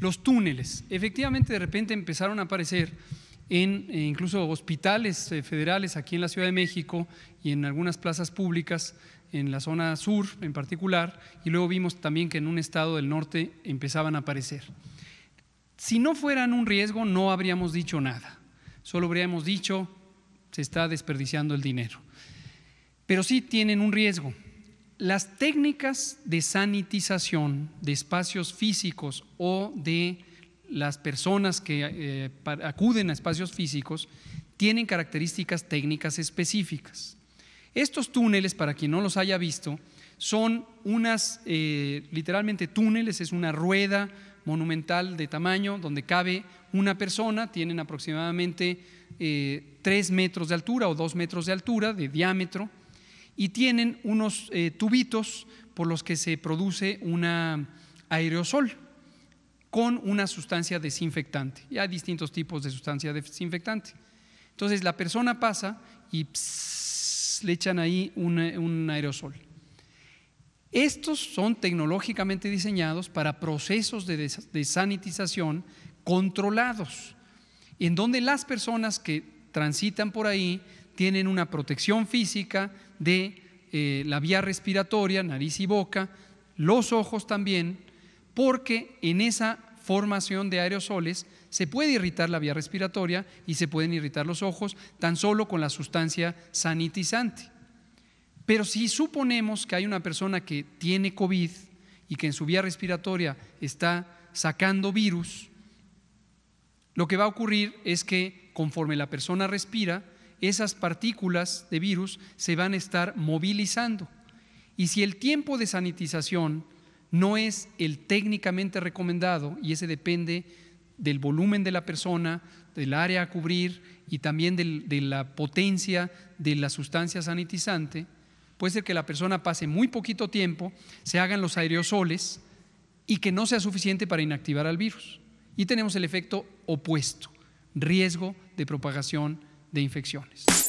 Los túneles. Efectivamente, de repente empezaron a aparecer en eh, incluso hospitales eh, federales aquí en la Ciudad de México y en algunas plazas públicas en la zona sur en particular, y luego vimos también que en un estado del norte empezaban a aparecer. Si no fueran un riesgo, no habríamos dicho nada, solo habríamos dicho, se está desperdiciando el dinero. Pero sí tienen un riesgo, las técnicas de sanitización de espacios físicos o de las personas que eh, acuden a espacios físicos tienen características técnicas específicas. Estos túneles, para quien no los haya visto, son unas, eh, literalmente túneles, es una rueda monumental de tamaño donde cabe una persona, tienen aproximadamente eh, tres 3 metros de altura o dos metros de altura, de diámetro, y tienen unos eh, tubitos por los que se produce un aerosol con una sustancia desinfectante. Y hay distintos tipos de sustancia desinfectante. Entonces la persona pasa y le echan ahí un, aerosol. Estos son tecnológicamente diseñados para procesos de, sanitización controlados, en donde las personas que transitan por ahí tienen una protección física de eh, la vía respiratoria, nariz y boca, los ojos también, porque en esa formación de aerosoles se puede irritar la vía respiratoria y se pueden irritar los ojos tan solo con la sustancia sanitizante. Pero si suponemos que hay una persona que tiene COVID y que en su vía respiratoria está sacando virus, lo que va a ocurrir es que conforme la persona respira, esas partículas de virus se van a estar movilizando. Y si el tiempo de sanitización no es el técnicamente recomendado, y ese depende del volumen de la persona, del área a cubrir y también de la potencia de la sustancia sanitizante, puede ser que la persona pase muy poquito tiempo, se hagan los aerosoles y que no sea suficiente para inactivar al virus. Y tenemos el efecto opuesto, riesgo de propagación de infecciones.